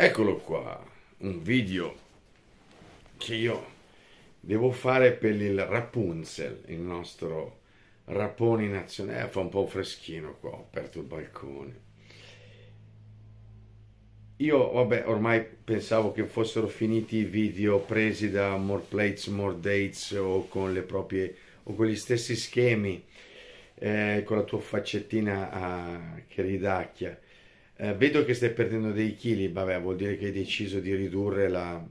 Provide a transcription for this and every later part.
Eccolo qua, un video che io devo fare per il Rapunzel, il nostro Raponi nazionale. Eh, fa un po' freschino qua, ho aperto il balcone. Io, vabbè, ormai pensavo che fossero finiti i video presi da More Plates, More Dates o con le proprie o con gli stessi schemi, eh, con la tua faccettina a, ah, che ridacchia eh, vedo che stai perdendo dei chili, vabbè, vuol dire che hai deciso di ridurre la,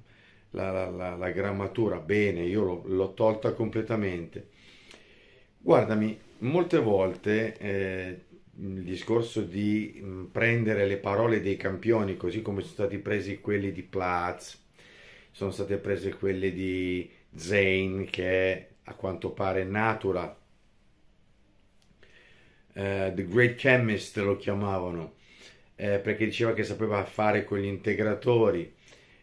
la, la, la grammatura. Bene, io l'ho tolta completamente. Guardami, molte volte eh, il discorso di mm, prendere le parole dei campioni, così come sono stati presi quelli di Platz, sono state prese quelle di Zane, che è a quanto pare Natura, uh, The Great Chemist lo chiamavano eh, perché diceva che sapeva fare con gli integratori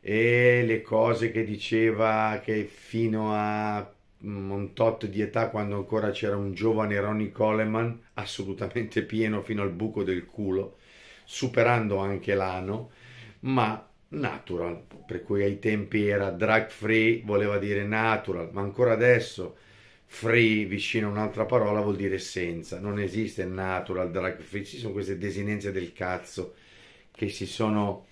e le cose che diceva che fino a mm, un tot di età quando ancora c'era un giovane Ronnie Coleman assolutamente pieno fino al buco del culo superando anche l'ano ma natural per cui ai tempi era drug free voleva dire natural ma ancora adesso free vicino a un'altra parola vuol dire senza, non esiste natural, drug free, ci sono queste desinenze del cazzo che si sono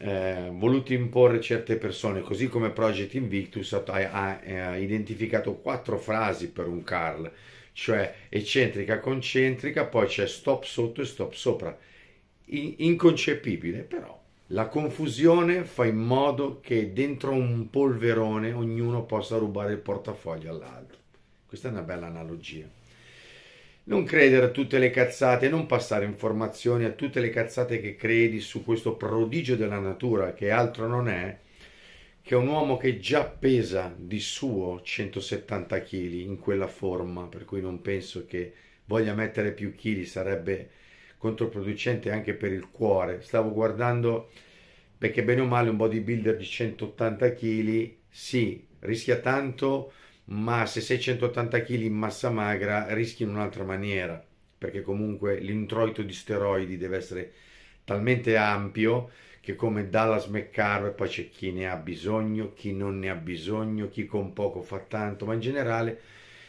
eh, voluti imporre certe persone, così come Project Invictus ha, ha, eh, ha identificato quattro frasi per un Carl, cioè eccentrica, concentrica, poi c'è stop sotto e stop sopra, In, inconcepibile però. La confusione fa in modo che dentro un polverone ognuno possa rubare il portafoglio all'altro. Questa è una bella analogia. Non credere a tutte le cazzate, non passare informazioni a tutte le cazzate che credi su questo prodigio della natura, che altro non è che un uomo che già pesa di suo 170 kg in quella forma, per cui non penso che voglia mettere più chili, sarebbe controproducente anche per il cuore. Stavo guardando perché bene o male un bodybuilder di 180 kg sì, rischia tanto, ma se sei 180 kg in massa magra rischi in un'altra maniera, perché comunque l'introito di steroidi deve essere talmente ampio che come Dallas McCarver poi c'è chi ne ha bisogno, chi non ne ha bisogno, chi con poco fa tanto, ma in generale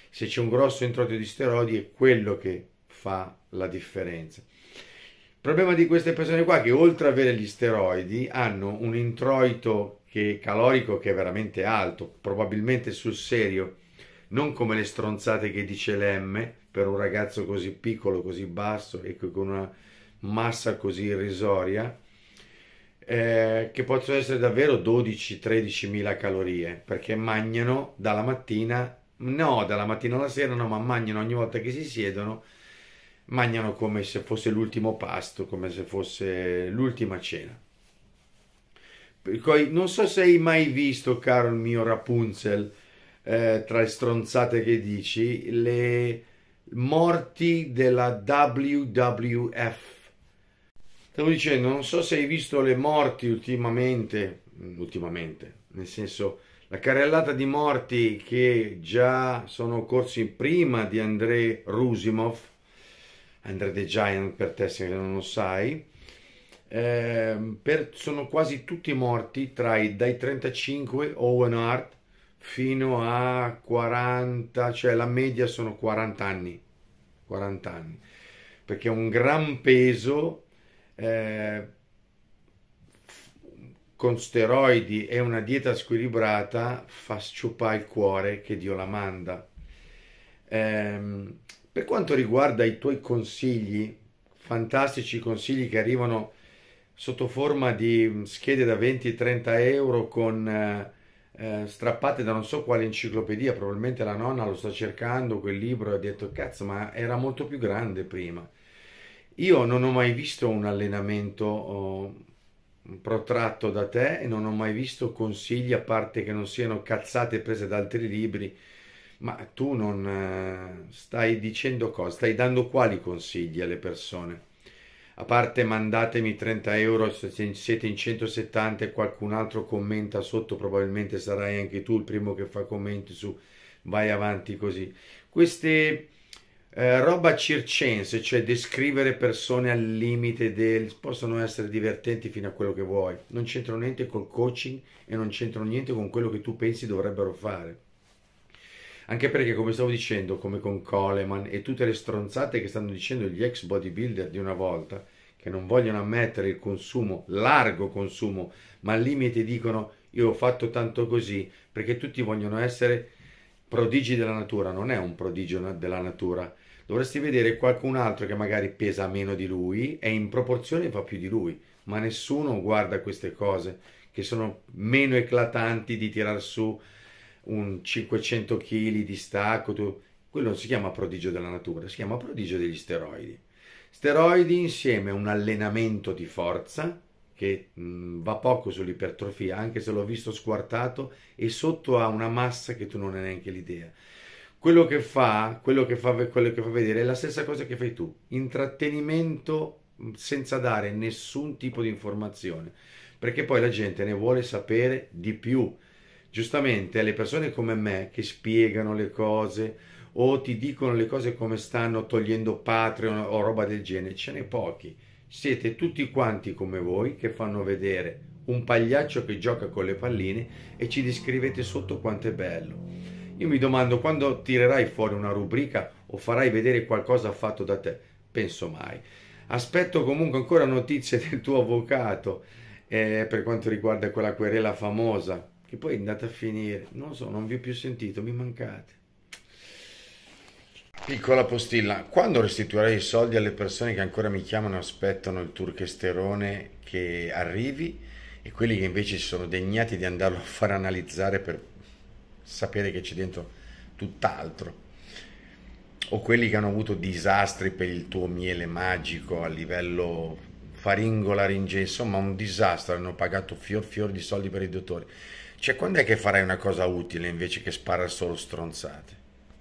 se c'è un grosso introito di steroidi è quello che fa la differenza. Il problema di queste persone qua è che oltre ad avere gli steroidi hanno un introito che calorico che è veramente alto, probabilmente sul serio, non come le stronzate che dice l'M per un ragazzo così piccolo, così basso e con una massa così irrisoria, eh, che possono essere davvero 12-13 mila calorie, perché mangiano dalla mattina, no, dalla mattina alla sera, no, ma mangiano ogni volta che si siedono mangiano come se fosse l'ultimo pasto, come se fosse l'ultima cena. Poi, non so se hai mai visto, caro il mio Rapunzel, eh, tra le stronzate che dici, le morti della WWF. Stavo dicendo, non so se hai visto le morti ultimamente, ultimamente, nel senso la carrellata di morti che già sono corsi prima di Andrei Rusimov, Andrea the Giant per te se non lo sai. Eh, per, sono quasi tutti morti tra i, dai 35 Owen Hart fino a 40, cioè la media sono 40 anni. 40 anni perché è un gran peso eh, con steroidi e una dieta squilibrata fa sciupare il cuore che Dio la manda. Eh, per quanto riguarda i tuoi consigli, fantastici consigli che arrivano sotto forma di mm, schede da 20-30 euro con eh, eh, strappate da non so quale enciclopedia, probabilmente la nonna lo sta cercando quel libro e ha detto cazzo, ma era molto più grande prima. Io non ho mai visto un allenamento oh, protratto da te e non ho mai visto consigli a parte che non siano cazzate prese da altri libri ma tu non eh, stai dicendo cosa, stai dando quali consigli alle persone? A parte mandatemi 30 euro se siete in 170 e qualcun altro commenta sotto, probabilmente sarai anche tu il primo che fa commenti su vai avanti così. Queste eh, roba circense, cioè descrivere persone al limite del possono essere divertenti fino a quello che vuoi, non c'entrano niente col coaching e non c'entrano niente con quello che tu pensi dovrebbero fare. Anche perché, come stavo dicendo, come con Coleman e tutte le stronzate che stanno dicendo gli ex bodybuilder di una volta, che non vogliono ammettere il consumo, largo consumo, ma al limite dicono io ho fatto tanto così, perché tutti vogliono essere prodigi della natura, non è un prodigio della natura. Dovresti vedere qualcun altro che magari pesa meno di lui e in proporzione fa più di lui, ma nessuno guarda queste cose che sono meno eclatanti di tirar su un 500 kg di stacco, tu... quello non si chiama prodigio della natura, si chiama prodigio degli steroidi. Steroidi insieme a un allenamento di forza che mh, mm, va poco sull'ipertrofia, anche se l'ho visto squartato e sotto ha una massa che tu non hai neanche l'idea. Quello che, fa, quello, che fa, quello che fa vedere è la stessa cosa che fai tu, intrattenimento mm, senza dare nessun tipo di informazione, perché poi la gente ne vuole sapere di più giustamente alle persone come me che spiegano le cose o ti dicono le cose come stanno togliendo Patreon o roba del genere, ce ne pochi. Siete tutti quanti come voi che fanno vedere un pagliaccio che gioca con le palline e ci descrivete sotto quanto è bello. Io mi domando quando tirerai fuori una rubrica o farai vedere qualcosa fatto da te. Penso mai. Aspetto comunque ancora notizie del tuo avvocato eh, per quanto riguarda quella querela famosa che poi è andata a finire. Non so, non vi ho più sentito, mi mancate. Piccola postilla, quando restituirai i soldi alle persone che ancora mi chiamano e aspettano il turchesterone che arrivi e quelli che invece si sono degnati di andarlo a far analizzare per sapere che c'è dentro tutt'altro? O quelli che hanno avuto disastri per il tuo miele magico a livello faringo, laringe, insomma un disastro, hanno pagato fior fior di soldi per i dottori cioè, quando è che farai una cosa utile invece che sparare solo stronzate?